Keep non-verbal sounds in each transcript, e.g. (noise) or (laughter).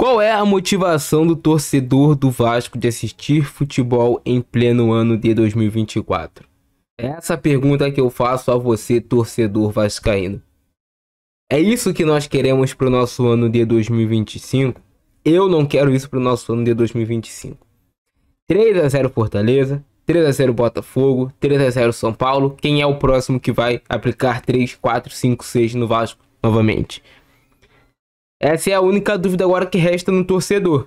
Qual é a motivação do torcedor do Vasco de assistir futebol em pleno ano de 2024? É essa pergunta que eu faço a você, torcedor vascaíno. É isso que nós queremos para o nosso ano de 2025? Eu não quero isso para o nosso ano de 2025. 3 a 0 Fortaleza, 3 a 0 Botafogo, 3 a 0 São Paulo. Quem é o próximo que vai aplicar 3, 4, 5, 6 no Vasco novamente? Essa é a única dúvida agora que resta no torcedor.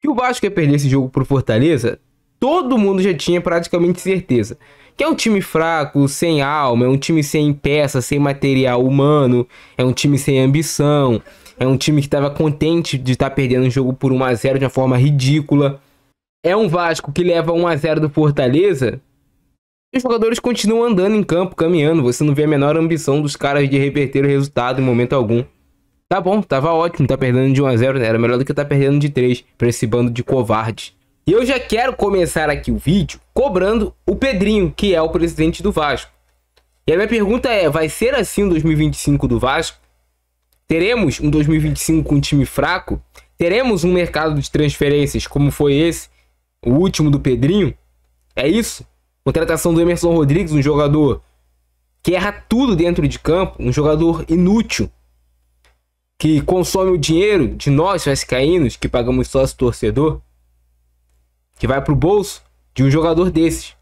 Que o Vasco ia perder esse jogo pro Fortaleza, todo mundo já tinha praticamente certeza. Que é um time fraco, sem alma, é um time sem peça, sem material humano, é um time sem ambição, é um time que estava contente de estar tá perdendo o jogo por 1 a 0 de uma forma ridícula. É um Vasco que leva 1 a 0 do Fortaleza. E os jogadores continuam andando em campo, caminhando, você não vê a menor ambição dos caras de reverter o resultado em momento algum. Tá bom, tava ótimo, tá perdendo de 1 a 0, né? Era melhor do que tá perdendo de 3 para esse bando de covardes. E eu já quero começar aqui o vídeo cobrando o Pedrinho, que é o presidente do Vasco. E a minha pergunta é, vai ser assim o 2025 do Vasco? Teremos um 2025 com um time fraco? Teremos um mercado de transferências como foi esse, o último do Pedrinho? É isso? Contratação do Emerson Rodrigues, um jogador que erra tudo dentro de campo, um jogador inútil, que consome o dinheiro de nós, vascaínos, que pagamos sócio torcedor, que vai pro bolso de um jogador desses.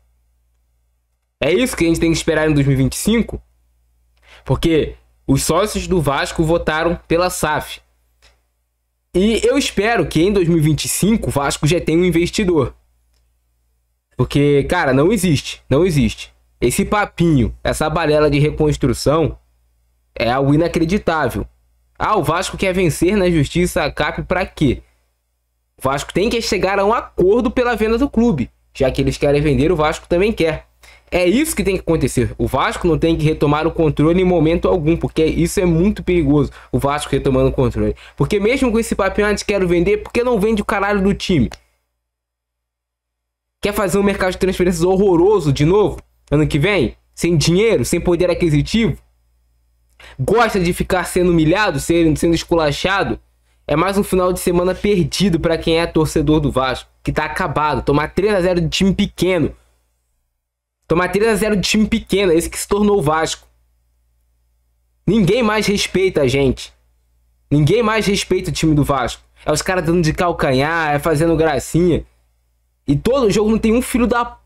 É isso que a gente tem que esperar em 2025? Porque os sócios do Vasco votaram pela SAF. E eu espero que em 2025 o Vasco já tenha um investidor. Porque, cara, não existe, não existe. Esse papinho, essa balela de reconstrução é algo inacreditável. Ah, o Vasco quer vencer na justiça a CAP para quê? O Vasco tem que chegar a um acordo pela venda do clube, já que eles querem vender, o Vasco também quer. É isso que tem que acontecer. O Vasco não tem que retomar o controle em momento algum, porque isso é muito perigoso. O Vasco retomando o controle. Porque mesmo com esse papinho, antes ah, quero vender, porque não vende o caralho do time? Quer fazer um mercado de transferências horroroso de novo? Ano que vem? Sem dinheiro? Sem poder aquisitivo? gosta de ficar sendo humilhado, sendo, sendo esculachado, é mais um final de semana perdido para quem é torcedor do Vasco, que tá acabado. Tomar 3 a 0 de time pequeno. Tomar 3 a 0 de time pequeno, esse que se tornou o Vasco. Ninguém mais respeita a gente. Ninguém mais respeita o time do Vasco. É os caras dando de calcanhar, é fazendo gracinha. E todo jogo não tem um filho da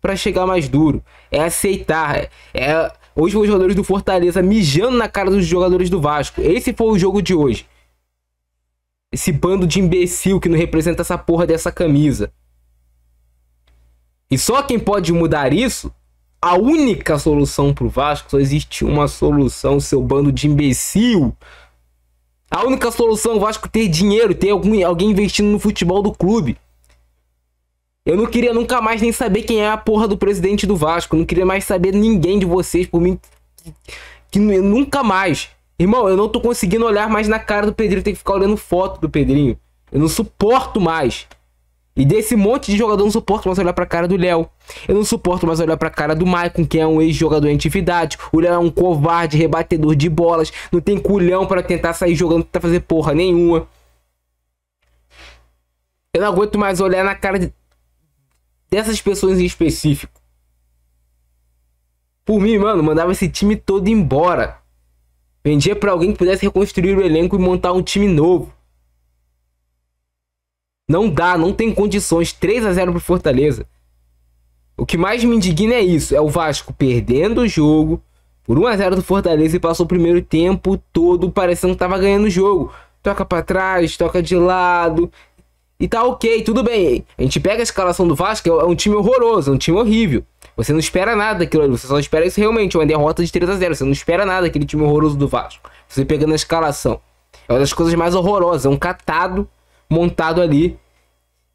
pra chegar mais duro. É aceitar, é, é Hoje Os jogadores do Fortaleza mijando na cara dos jogadores do Vasco. Esse foi o jogo de hoje. Esse bando de imbecil que não representa essa porra dessa camisa. E só quem pode mudar isso, a única solução pro Vasco, só existe uma solução, seu bando de imbecil. A única solução, o Vasco ter dinheiro, ter algum, alguém investindo no futebol do clube. Eu não queria nunca mais nem saber quem é a porra do presidente do Vasco. Não queria mais saber ninguém de vocês por mim. Que, nunca mais. Irmão, eu não tô conseguindo olhar mais na cara do Pedrinho. Tem que ficar olhando foto do Pedrinho. Eu não suporto mais. E desse monte de jogador, eu não suporto mais olhar pra cara do Léo. Eu não suporto mais olhar pra cara do Maicon, que é um ex-jogador em atividade. O Léo é um covarde, rebatedor de bolas. Não tem culhão para tentar sair jogando, pra fazer porra nenhuma. Eu não aguento mais olhar na cara de dessas pessoas em específico. Por mim, mano, mandava esse time todo embora. Vendia para alguém que pudesse reconstruir o elenco e montar um time novo. Não dá, não tem condições. 3 a 0 pro Fortaleza. O que mais me indigna é isso, é o Vasco perdendo o jogo por 1 a 0 do Fortaleza e passou o primeiro tempo todo parecendo que tava ganhando o jogo. Toca para trás, toca de lado, e tá ok, tudo bem. A gente pega a escalação do Vasco, é um time horroroso, é um time horrível. Você não espera nada daquilo ali, você só espera isso realmente, uma derrota de 3 a 0 Você não espera nada daquele time horroroso do Vasco. Você pegando a escalação. É uma das coisas mais horrorosas, é um catado montado ali.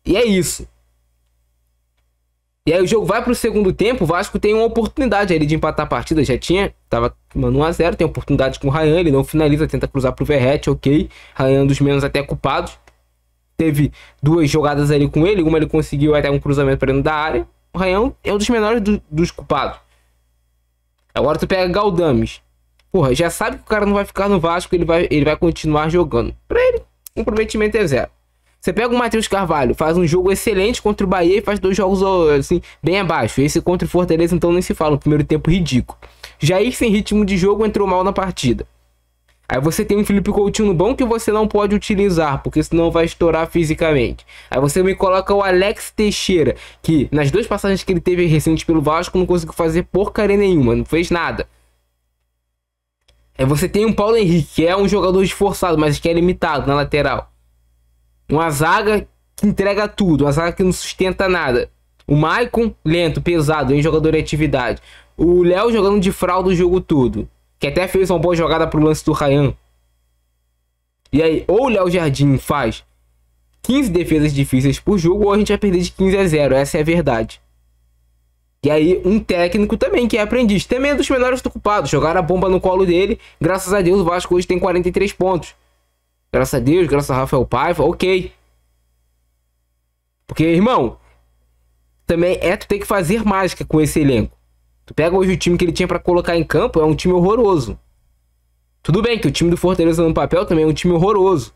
E é isso. E aí o jogo vai pro segundo tempo, o Vasco tem uma oportunidade ali de empatar a partida, já tinha, tava mano 1 a 0, tem oportunidade com o Ryan, ele não finaliza, tenta cruzar pro Verrete, OK. Ryan é dos menos até culpados teve duas jogadas ali com ele, uma ele conseguiu até um cruzamento para dentro da área. O Raião é um dos menores do, dos culpados. Agora tu pega Galdames. Porra, já sabe que o cara não vai ficar no Vasco, ele vai, ele vai continuar jogando. Para ele, comprometimento é zero. Você pega o Matheus Carvalho, faz um jogo excelente contra o Bahia e faz dois jogos assim, bem abaixo. Esse contra o Fortaleza, então nem se fala, um primeiro tempo ridículo. Jair sem ritmo de jogo entrou mal na partida. Aí você tem um Felipe Coutinho bom que você não pode utilizar, porque senão vai estourar fisicamente. Aí você me coloca o Alex Teixeira, que nas duas passagens que ele teve recentes pelo Vasco não conseguiu fazer porcaria nenhuma, não fez nada. Aí você tem um Paulo Henrique, que é um jogador esforçado, mas que é limitado na lateral. Uma zaga que entrega tudo, uma zaga que não sustenta nada. O Maicon, lento, pesado, em jogador de atividade. O Léo jogando de fralda o jogo todo que até fez uma boa jogada pro lance do Ryan. E aí, ou o Léo Jardim faz 15 defesas difíceis por jogo, ou a gente vai perder de 15 a 0. Essa é a verdade. E aí, um técnico também que é aprendiz, também é dos menores do culpado. Jogaram a bomba no colo dele. Graças a Deus, o Vasco hoje tem 43 pontos. Graças a Deus, graças a Rafael Paiva, ok. Porque, irmão, também é tu ter que fazer mágica com esse elenco. Tu pega hoje o time que ele tinha para colocar em campo, é um time horroroso. Tudo bem que o time do Fortaleza no papel também é um time horroroso.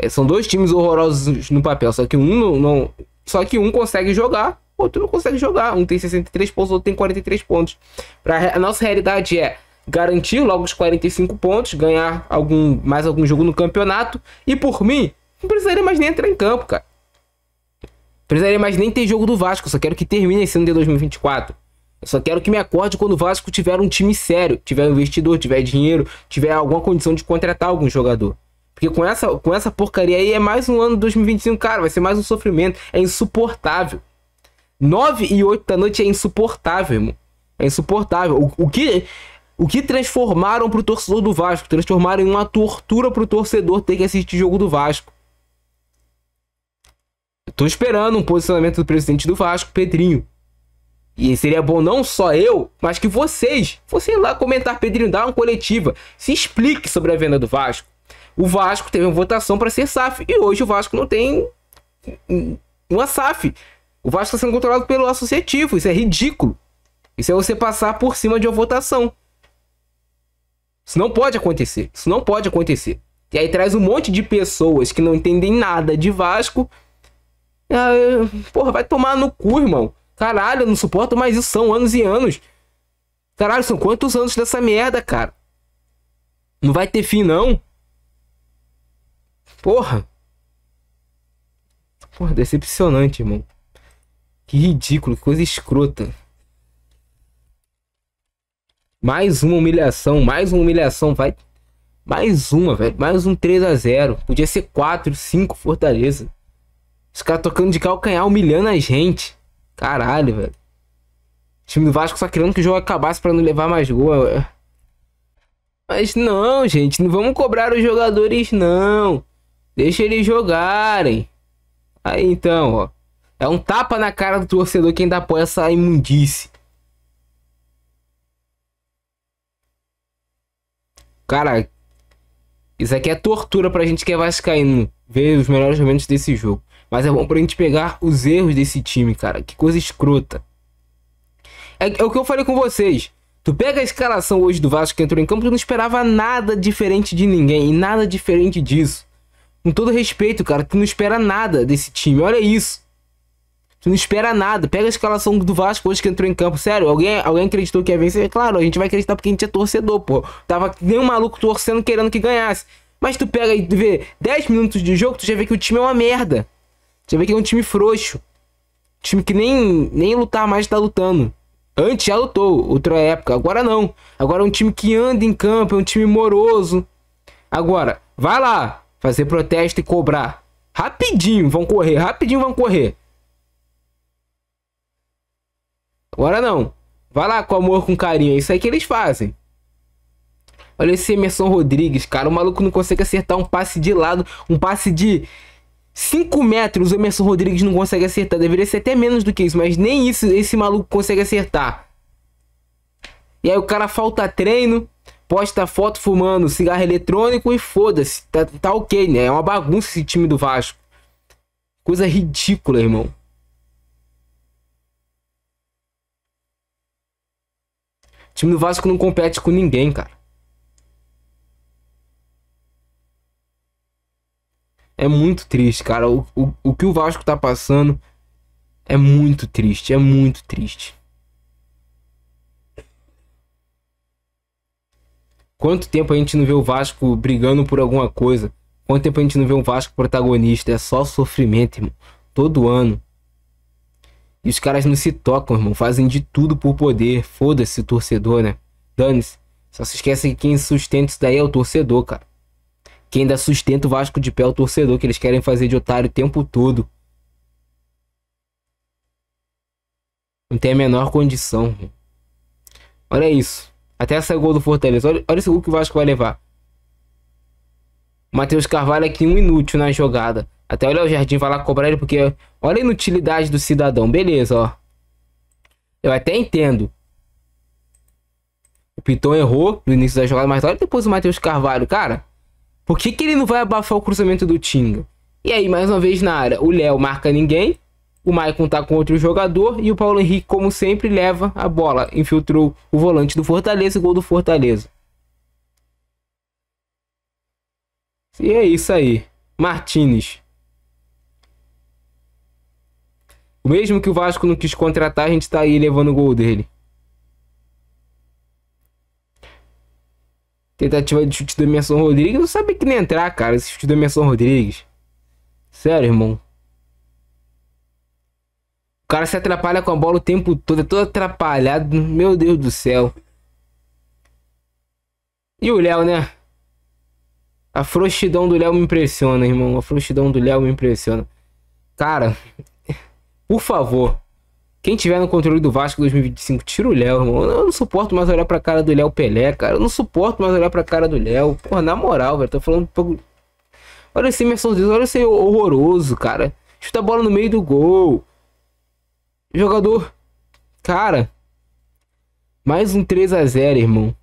É, são dois times horrorosos no papel, só que um não, não, só que um consegue jogar, outro não consegue jogar. Um tem 63 pontos, outro tem 43 pontos. Pra, a nossa realidade é garantir logo os 45 pontos, ganhar algum mais algum jogo no campeonato e por mim, não precisaria mais nem entrar em campo, cara. Precisaria mais nem ter jogo do Vasco, só quero que termine esse ano de 2024. Eu só quero que me acorde quando o Vasco tiver um time sério, tiver um investidor, tiver dinheiro, tiver alguma condição de contratar algum jogador. Porque com essa, com essa porcaria aí é mais um ano 2025, cara, vai ser mais um sofrimento. É insuportável. 9 e 8 da noite é insuportável, irmão. É insuportável. O, o que o que transformaram pro torcedor do Vasco? Transformaram em uma tortura pro torcedor ter que assistir jogo do Vasco. Eu tô esperando um posicionamento do presidente do Vasco, Pedrinho. E seria bom não só eu, mas que vocês fossem lá comentar, Pedrinho, dá uma coletiva, se explique sobre a venda do Vasco. O Vasco teve uma votação para ser SAF e hoje o Vasco não tem uma SAF. O Vasco está sendo controlado pelo associativo, isso é ridículo. Isso é você passar por cima de uma votação. Isso não pode acontecer. Isso não pode acontecer. E aí traz um monte de pessoas que não entendem nada de Vasco. Ah, porra, vai tomar no cu, irmão. Caralho, eu não suporto mais isso. São anos e anos. Caralho, são quantos anos dessa merda, cara? Não vai ter fim, não? Porra. Porra, decepcionante, irmão. Que ridículo, que coisa escrota. Mais uma humilhação, mais uma humilhação, vai. Mais uma, velho. Mais um 3 a 0 Podia ser 4, 5 Fortaleza. Os caras tocando de calcanhar, humilhando a gente. Caralho, velho. O time do Vasco só querendo que o jogo acabasse para não levar mais gol. Velho. É, é. Mas não, gente, não vamos cobrar os jogadores, não. Deixa eles jogarem. Aí então, ó. É um tapa na cara do torcedor que ainda apoia essa imundice. Cara, isso aqui é tortura pra gente que é vascaíno. Ver os melhores momentos desse jogo. Mas é bom pra gente pegar os erros desse time, cara. Que coisa escrota. É, é o que eu falei com vocês. Tu pega a escalação hoje do Vasco que entrou em campo, tu não esperava nada diferente de ninguém. E nada diferente disso. Com todo respeito, cara, tu não espera nada desse time. Olha isso. Tu não espera nada. Pega a escalação do Vasco hoje que entrou em campo. Sério, alguém, alguém acreditou que ia vencer? Claro, a gente vai acreditar porque a gente é torcedor, pô. Tava nem um maluco torcendo querendo que ganhasse. Mas tu pega e vê 10 minutos de jogo, tu já vê que o time é uma merda. Você vê que é um time frouxo. Time que nem, nem lutar mais tá lutando. Antes já lutou, outra época. Agora não. Agora é um time que anda em campo, é um time moroso. Agora, vai lá fazer protesto e cobrar. Rapidinho vão correr, rapidinho vão correr. Agora não. Vai lá com amor, com carinho. É isso aí que eles fazem. Olha esse Emerson Rodrigues, cara. O maluco não consegue acertar um passe de lado, um passe de 5 metros o Emerson Rodrigues não consegue acertar. Deveria ser até menos do que isso, mas nem isso esse maluco consegue acertar. E aí o cara falta treino, posta foto fumando cigarro eletrônico e foda-se. Tá, tá ok, né? É uma bagunça esse time do Vasco. Coisa ridícula, irmão. O time do Vasco não compete com ninguém, cara. É muito triste, cara. O, o, o que o Vasco tá passando é muito triste, é muito triste. Quanto tempo a gente não vê o Vasco brigando por alguma coisa? Quanto tempo a gente não vê um Vasco protagonista? É só sofrimento, irmão. Todo ano. E os caras não se tocam, irmão. Fazem de tudo por poder. Foda-se, torcedor, né? Dane-se. Só se esquece que quem sustenta isso daí é o torcedor, cara. Quem ainda sustenta o Vasco de pé é o torcedor, que eles querem fazer de otário o tempo todo. Não tem a menor condição. Olha isso. Até essa gol do Fortaleza. Olha, olha esse gol que o Vasco vai levar. Matheus Carvalho aqui, um inútil na jogada. Até olha o Jardim vai lá cobrar ele, porque olha a inutilidade do cidadão. Beleza, ó. Eu até entendo. O Piton errou no início da jogada, mas olha depois o Matheus Carvalho, cara. Por que, que ele não vai abafar o cruzamento do Tinga? E aí, mais uma vez na área, o Léo marca ninguém. O Maicon tá com outro jogador. E o Paulo Henrique, como sempre, leva a bola. Infiltrou o volante do Fortaleza, gol do Fortaleza. E é isso aí. Martinez. O mesmo que o Vasco não quis contratar, a gente tá aí levando o gol dele. Tentativa de chute do Emerson Rodrigues. Não sabia que nem entrar, cara, esse chute do Emerson Rodrigues. Sério, irmão. O cara se atrapalha com a bola o tempo todo. É todo atrapalhado. Meu Deus do céu. E o Léo, né? A frouxidão do Léo me impressiona, irmão. A frouxidão do Léo me impressiona. Cara, (laughs) por favor. Quem tiver no controle do Vasco 2025, tira o Léo, irmão. Eu não suporto mais olhar pra cara do Léo Pelé, cara. Eu não suporto mais olhar pra cara do Léo. Porra, na moral, velho. Tô falando Olha esse Emerson Deus, olha esse horroroso, cara. Chuta a bola no meio do gol. Jogador. Cara. Mais um 3 a 0 irmão.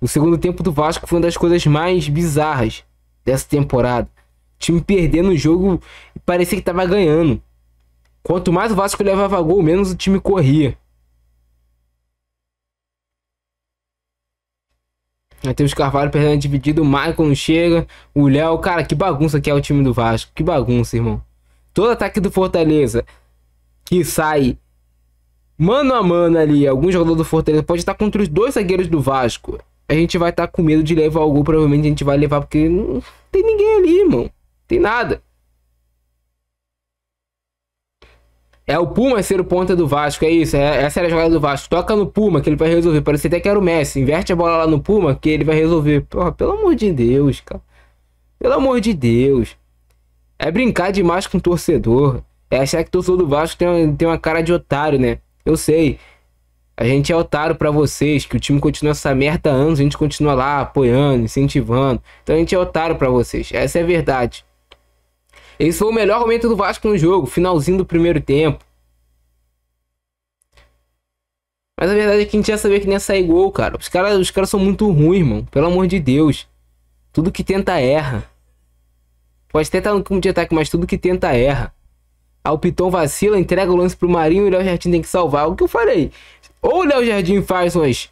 O segundo tempo do Vasco foi uma das coisas mais bizarras dessa temporada. O time perdendo o jogo e parecia que tava ganhando. Quanto mais o Vasco levava gol, menos o time corria. Matheus Carvalho perdendo dividido, o Maicon chega, o Léo, cara, que bagunça que é o time do Vasco, que bagunça, irmão. Todo ataque do Fortaleza que sai mano a mano ali, algum jogador do Fortaleza pode estar contra os dois zagueiros do Vasco. A gente vai estar com medo de levar o gol, provavelmente a gente vai levar porque não tem ninguém ali, irmão. Não tem nada. É o Puma ser o ponta do Vasco, é isso. É, essa era a jogada do Vasco. Toca no Puma, que ele vai resolver. Parece até que era o Messi. Inverte a bola lá no Puma, que ele vai resolver. Porra, pelo amor de Deus, cara. Pelo amor de Deus. É brincar demais com o torcedor. É achar que o torcedor do Vasco tem, uma, tem uma cara de otário, né? Eu sei. A gente é otário para vocês, que o time continua essa merda há anos, a gente continua lá apoiando, incentivando. Então a gente é otário para vocês. Essa é a verdade. Esse foi o melhor momento do Vasco no jogo, finalzinho do primeiro tempo. Mas a verdade é que a gente já sabia que nem ia sair gol, cara. Os caras os cara são muito ruins, irmão. Pelo amor de Deus. Tudo que tenta erra. Pode até estar no campo de ataque, mas tudo que tenta erra. Aí ah, o Piton vacila, entrega o lance pro Marinho e o Léo Jardim tem que salvar. O que eu falei? Ou o Léo Jardim faz umas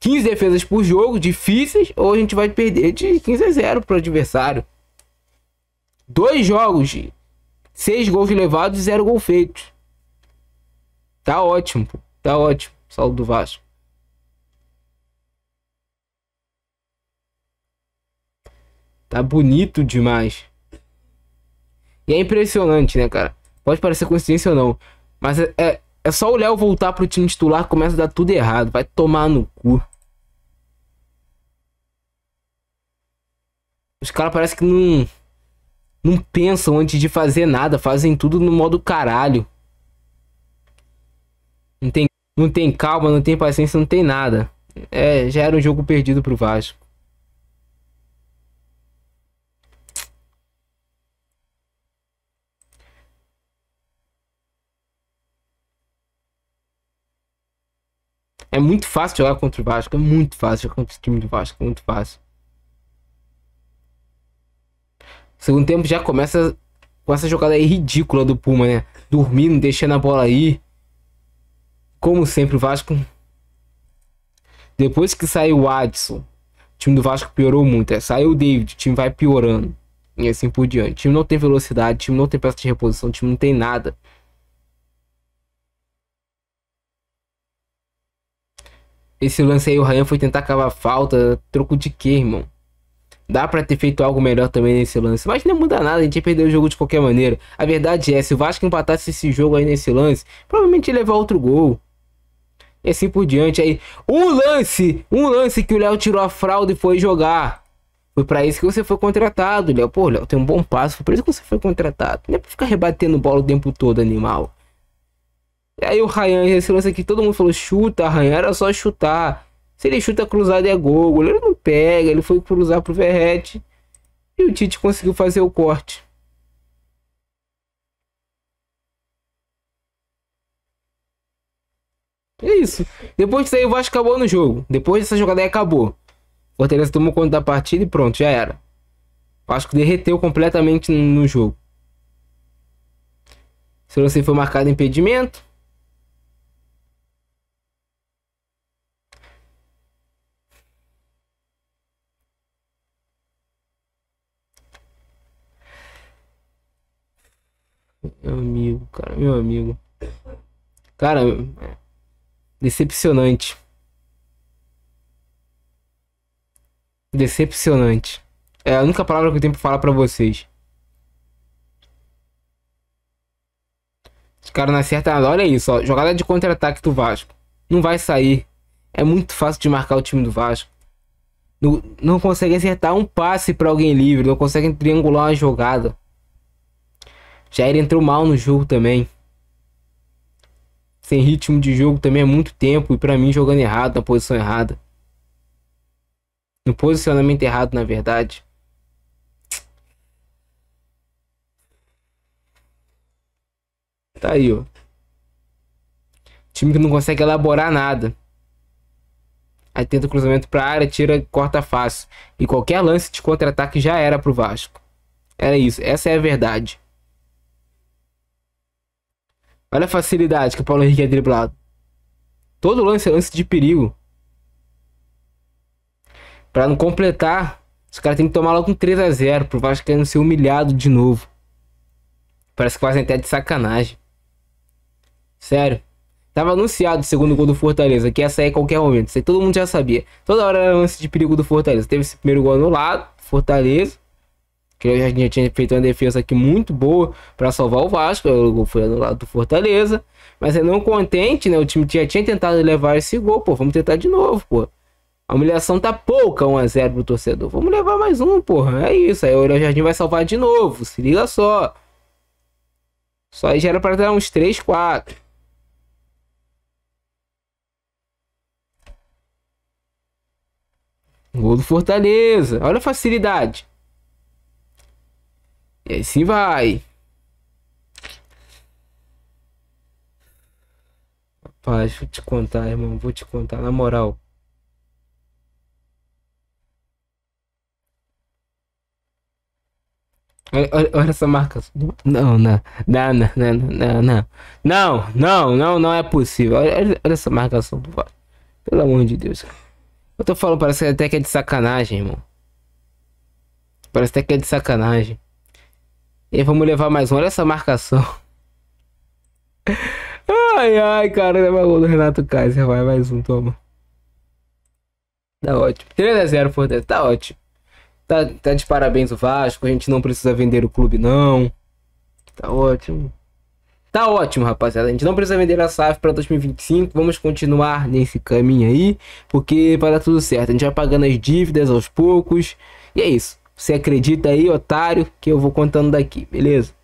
15 defesas por jogo, difíceis, ou a gente vai perder de 15 a 0 pro adversário. Dois jogos, seis gols levados e zero gol feito. Tá ótimo, pô. tá ótimo. Saldo do Vasco. Tá bonito demais. E é impressionante, né, cara? Pode parecer coincidência ou não. Mas é, é, é só o Léo voltar pro time titular começa a dar tudo errado. Vai tomar no cu. Os caras parecem que não. Não pensam antes de fazer nada, fazem tudo no modo caralho. Não tem, não tem calma, não tem paciência, não tem nada. É, já era um jogo perdido pro Vasco. É muito fácil jogar contra o Vasco, é muito fácil jogar contra o time do Vasco, é muito fácil. Segundo tempo já começa com essa jogada aí ridícula do Puma, né? Dormindo, deixando a bola aí. Como sempre, o Vasco. Depois que saiu o Adson, o time do Vasco piorou muito. É, saiu o David, o time vai piorando. E assim por diante. O time não tem velocidade, o time não tem peça de reposição, o time não tem nada. Esse lance aí, o Ryan foi tentar cavar falta. Troco de quê, irmão? Dá pra ter feito algo melhor também nesse lance. Mas não muda nada, a gente ia perder o jogo de qualquer maneira. A verdade é, se o Vasco empatasse esse jogo aí nesse lance, provavelmente ia levar outro gol. E assim por diante. Aí, um lance! Um lance que o Léo tirou a fralda e foi jogar. Foi pra isso que você foi contratado, Léo. Pô, Léo, tem um bom passo. Foi pra isso que você foi contratado. Não é pra ficar rebatendo bola o tempo todo, animal. E aí o Ryan, esse lance aqui, todo mundo falou, chuta, Ryan, era só chutar. Se ele chuta cruzado é gol, o goleiro não pega, ele foi cruzar pro Verrete e o Tite conseguiu fazer o corte. É isso. Depois disso aí o Vasco acabou no jogo. Depois dessa jogada aí acabou. Fortaleza tomou conta da partida e pronto, já era. O Vasco derreteu completamente no jogo. Se não sei foi marcado impedimento. Meu amigo, cara, meu amigo. Cara, decepcionante. Decepcionante. É a única palavra que eu tenho pra falar pra vocês. Os caras não acertam nada. Olha isso, ó. Jogada de contra-ataque do Vasco. Não vai sair. É muito fácil de marcar o time do Vasco. Não, não consegue acertar um passe para alguém livre. Não consegue triangular uma jogada. Jair entrou mal no jogo também. Sem ritmo de jogo também há é muito tempo. E para mim, jogando errado, na posição errada. No posicionamento errado, na verdade. Tá aí, ó. Time que não consegue elaborar nada. Aí tenta cruzamento pra área, tira, corta fácil. E qualquer lance de contra-ataque já era pro Vasco. Era é isso. Essa é a verdade. Olha a facilidade que o Paulo Henrique é driblado. Todo lance é lance de perigo. Para não completar, os caras têm que tomar logo um 3 a 0 pro Vasco querendo ser humilhado de novo. Parece que fazem até de sacanagem. Sério. Tava anunciado o segundo gol do Fortaleza, que ia sair a qualquer momento. Isso aí todo mundo já sabia. Toda hora era lance de perigo do Fortaleza. Teve esse primeiro gol anulado, Fortaleza que o Jardim tinha feito uma defesa aqui muito boa para salvar o Vasco, o gol foi anulado do Fortaleza, mas é não contente, né, o time tinha tentado levar esse gol, pô, vamos tentar de novo, pô. A humilhação tá pouca, 1x0 pro torcedor. Vamos levar mais um, porra. É isso. Aí o Léo Jardim vai salvar de novo. Se liga só. Só aí já era pra dar uns 3, 4. Gol do Fortaleza. Olha a facilidade. E assim vai. Rapaz, vou te contar, irmão. Vou te contar, na moral. Olha, olha, olha, essa marca. Não, não, não, não, não, não, não, não, não, não é possível. Olha, olha essa marcação, pelo amor de Deus. Eu tô falando, parece até que é de sacanagem, irmão. Parece até que é de sacanagem. E vamos levar mais um. Olha essa marcação. (laughs) Ai, ai, cara. Leva é gol do Renato Kaiser. Vai, mais um, toma. Tá ótimo. 3x0 por Tá ótimo. Tá, tá de parabéns o Vasco. A gente não precisa vender o clube, não. Tá ótimo. Tá ótimo, rapaziada. A gente não precisa vender a SAF para 2025. Vamos continuar nesse caminho aí, porque vai dar tudo certo. A gente vai pagando as dívidas aos poucos. E é isso. Você acredita aí, otário, que eu vou contando daqui, beleza?